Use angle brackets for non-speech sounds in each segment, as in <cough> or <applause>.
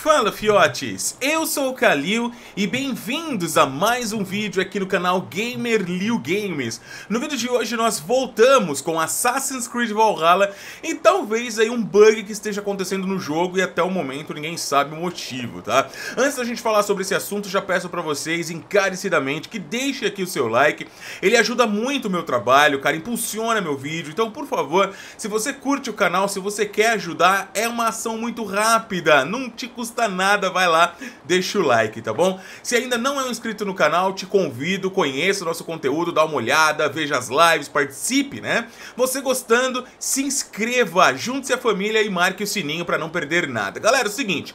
Fala fiotes, eu sou o Kalil e bem-vindos a mais um vídeo aqui no canal Gamer Liu Games. No vídeo de hoje nós voltamos com Assassin's Creed Valhalla e talvez aí um bug que esteja acontecendo no jogo e até o momento ninguém sabe o motivo, tá? Antes da gente falar sobre esse assunto, já peço para vocês encarecidamente que deixe aqui o seu like, ele ajuda muito o meu trabalho, cara, impulsiona meu vídeo, então por favor, se você curte o canal, se você quer ajudar, é uma ação muito rápida, não te custa custa nada, vai lá, deixa o like, tá bom? Se ainda não é um inscrito no canal, te convido, conheça o nosso conteúdo, dá uma olhada, veja as lives, participe, né? Você gostando, se inscreva, junte-se à família e marque o sininho para não perder nada. Galera, é o seguinte,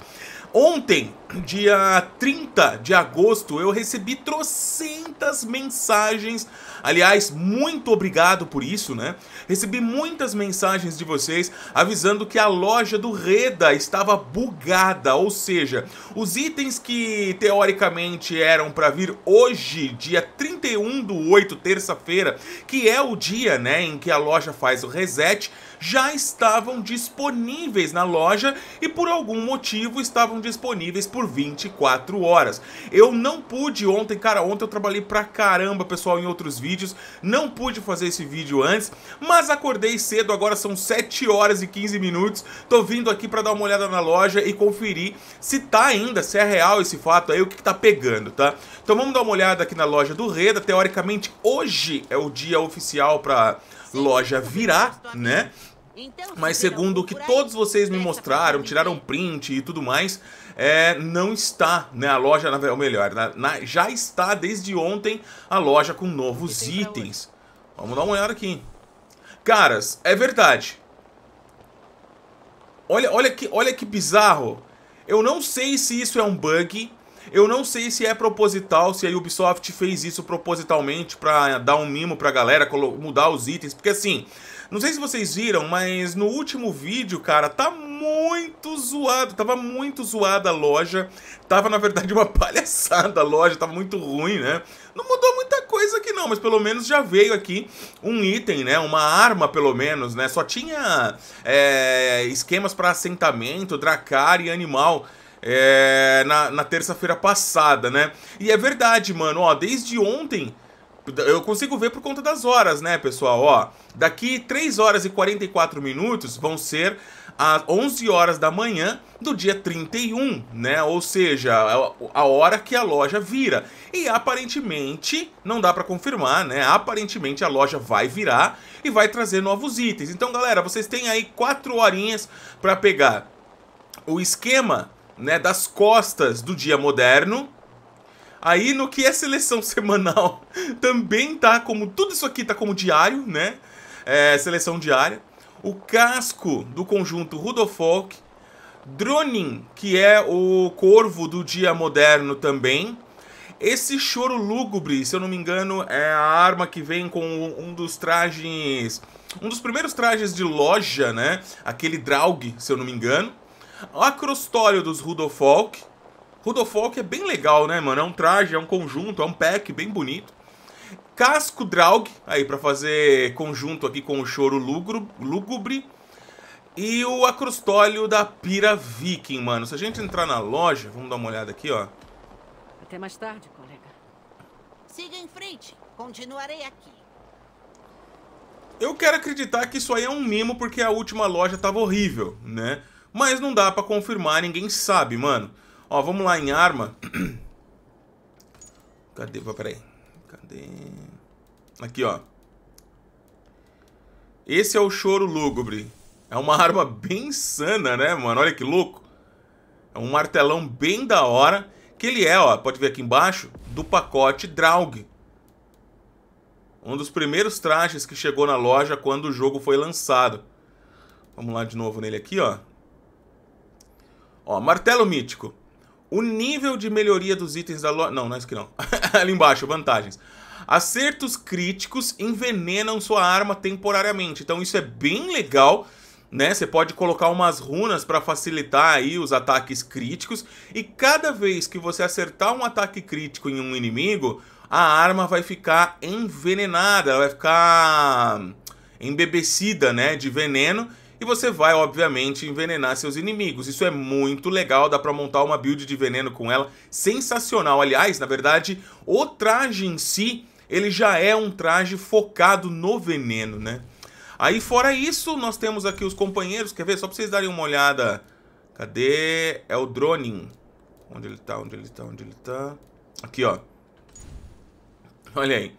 Ontem, dia 30 de agosto, eu recebi trocentas mensagens Aliás, muito obrigado por isso, né? Recebi muitas mensagens de vocês avisando que a loja do Reda estava bugada, ou seja, os itens que teoricamente eram para vir hoje, dia 31 do 8, terça-feira, que é o dia, né, em que a loja faz o reset, já estavam disponíveis na loja e por algum motivo estavam disponíveis por 24 horas. Eu não pude ontem, cara, ontem eu trabalhei pra caramba, pessoal, em outros vídeos vídeos. Não pude fazer esse vídeo antes, mas acordei cedo, agora são 7 horas e 15 minutos. Tô vindo aqui para dar uma olhada na loja e conferir se tá ainda, se é real esse fato aí, o que, que tá pegando, tá? Então vamos dar uma olhada aqui na loja do Reda. Teoricamente, hoje é o dia oficial para loja virar, né? Então, Mas segundo o que todos vocês me mostraram, tiraram print e tudo mais, é, não está, né? A loja, na, ou melhor, na, na, já está desde ontem a loja com novos itens. Vamos dar uma olhada aqui. Caras, é verdade. Olha, olha, que, olha que bizarro. Eu não sei se isso é um bug. Eu não sei se é proposital, se a Ubisoft fez isso propositalmente para dar um mimo pra galera, mudar os itens. Porque assim, não sei se vocês viram, mas no último vídeo, cara, tá muito zoado. Tava muito zoada a loja. Tava, na verdade, uma <laughs> palhaçada a loja. Tava muito ruim, né? Não mudou muita coisa aqui não, mas pelo menos já veio aqui um item, né? Uma arma, pelo menos, né? Só tinha é, esquemas para assentamento, dracar e animal. É, na, na terça-feira passada, né? E é verdade, mano, ó, desde ontem eu consigo ver por conta das horas, né, pessoal? Ó, daqui 3 horas e 44 minutos vão ser às 11 horas da manhã do dia 31, né? Ou seja, a hora que a loja vira. E aparentemente, não dá para confirmar, né? Aparentemente a loja vai virar e vai trazer novos itens. Então, galera, vocês têm aí 4 horinhas para pegar o esquema, né, das costas do dia moderno, Aí no que é seleção <laughs> semanal também tá como. Tudo isso aqui tá como diário, né? É, seleção diária. O casco do conjunto Rudolfolk. Dronin, que é o corvo do dia moderno também. Esse choro lúgubre, se eu não me engano, é a arma que vem com um dos trajes. Um dos primeiros trajes de loja, né? Aquele Draug, se eu não me engano. O acrostório dos Rudolfolk Rodofalk é bem legal, né, mano? É um traje, é um conjunto, é um pack bem bonito. Casco Draug, aí para fazer conjunto aqui com o choro lúgubre. E o acrostólio da Pira Viking, mano. Se a gente entrar na loja, vamos dar uma olhada aqui, ó. Até mais tarde, colega. Siga em frente. Continuarei aqui. Eu quero acreditar que isso aí é um mimo porque a última loja tava horrível, né? Mas não dá para confirmar, ninguém sabe, mano. Ó, vamos lá em arma. <clears throat> Cadê? Peraí. Cadê? Aqui, ó. Esse é o choro lúgubre. É uma arma bem insana, né, mano? Olha que louco. É um martelão bem da hora. Que ele é, ó, pode ver aqui embaixo, do pacote Draug. Um dos primeiros trajes que chegou na loja quando o jogo foi lançado. Vamos lá de novo nele aqui, ó. Ó, martelo mítico. O nível de melhoria dos itens da loja... Não, não é isso que não. <laughs> Ali embaixo, vantagens. Acertos críticos envenenam sua arma temporariamente. Então isso é bem legal, né? Você pode colocar umas runas para facilitar aí os ataques críticos. E cada vez que você acertar um ataque crítico em um inimigo, a arma vai ficar envenenada. Ela vai ficar embebecida, né? De veneno e você vai, obviamente, envenenar seus inimigos. Isso é muito legal, dá pra montar uma build de veneno com ela, sensacional. Aliás, na verdade, o traje em si, ele já é um traje focado no veneno, né? Aí fora isso, nós temos aqui os companheiros, quer ver? Só pra vocês darem uma olhada. Cadê? É o Dronin. Onde ele tá, onde ele tá, onde ele tá? Aqui, ó. Olha aí.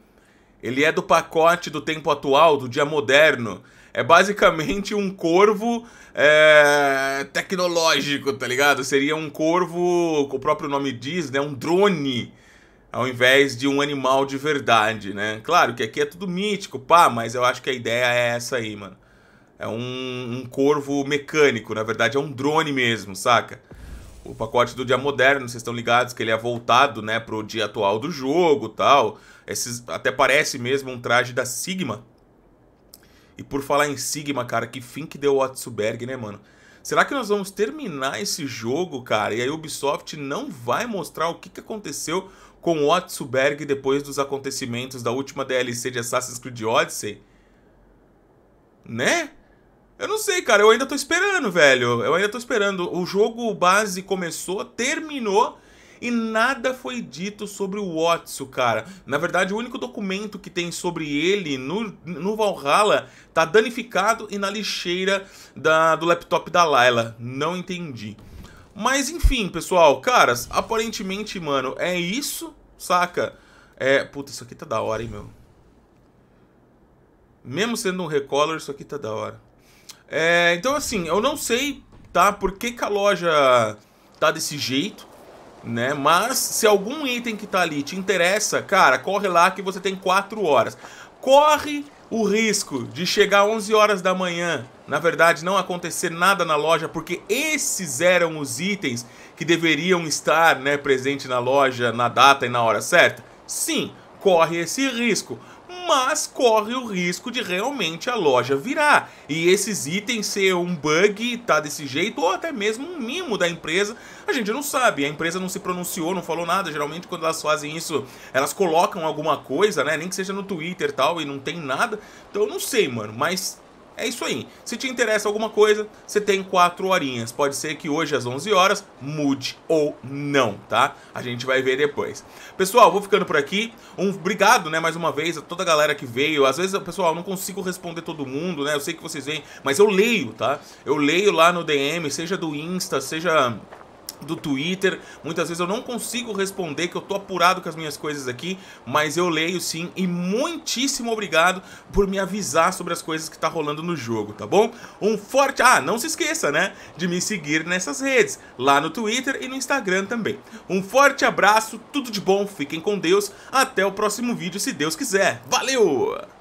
Ele é do pacote do tempo atual, do dia moderno é basicamente um corvo é, tecnológico, tá ligado? Seria um corvo, o próprio nome diz, né? Um drone ao invés de um animal de verdade, né? Claro que aqui é tudo mítico, pá, mas eu acho que a ideia é essa aí, mano. É um, um corvo mecânico, na verdade é um drone mesmo, saca? O pacote do dia moderno, vocês estão ligados que ele é voltado, né, pro dia atual do jogo, tal. Esses, até parece mesmo um traje da Sigma, e por falar em Sigma, cara, que fim que deu o Atsuberg, né, mano? Será que nós vamos terminar esse jogo, cara? E a Ubisoft não vai mostrar o que, que aconteceu com o Atsuberg depois dos acontecimentos da última DLC de Assassin's Creed Odyssey? Né? Eu não sei, cara. Eu ainda tô esperando, velho. Eu ainda tô esperando. O jogo base começou, terminou e nada foi dito sobre o Watson, cara. Na verdade, o único documento que tem sobre ele no, no Valhalla tá danificado e na lixeira da, do laptop da Layla. Não entendi. Mas enfim, pessoal, caras, aparentemente, mano, é isso, saca? É, puta, isso aqui tá da hora, hein, meu. Mesmo sendo um recolor, isso aqui tá da hora. É, então assim, eu não sei, tá, por que, que a loja tá desse jeito né? Mas se algum item que tá ali te interessa, cara, corre lá que você tem 4 horas. Corre o risco de chegar 11 horas da manhã, na verdade não acontecer nada na loja, porque esses eram os itens que deveriam estar, né, presente na loja na data e na hora certa? Sim, corre esse risco mas corre o risco de realmente a loja virar e esses itens ser um bug, tá desse jeito, ou até mesmo um mimo da empresa, a gente não sabe. A empresa não se pronunciou, não falou nada. Geralmente, quando elas fazem isso, elas colocam alguma coisa, né? Nem que seja no Twitter e tal, e não tem nada. Então eu não sei, mano, mas é isso aí. Se te interessa alguma coisa, você tem 4 horinhas. Pode ser que hoje às 11 horas mude ou não, tá? A gente vai ver depois. Pessoal, vou ficando por aqui. Um obrigado, né, mais uma vez a toda a galera que veio. Às vezes, pessoal, não consigo responder todo mundo, né? Eu sei que vocês veem, mas eu leio, tá? Eu leio lá no DM, seja do Insta, seja do Twitter. Muitas vezes eu não consigo responder, que eu tô apurado com as minhas coisas aqui, mas eu leio sim e muitíssimo obrigado por me avisar sobre as coisas que tá rolando no jogo, tá bom? Um forte... Ah, não se esqueça, né, de me seguir nessas redes, lá no Twitter e no Instagram também. Um forte abraço, tudo de bom, fiquem com Deus, até o próximo vídeo se Deus quiser. Valeu!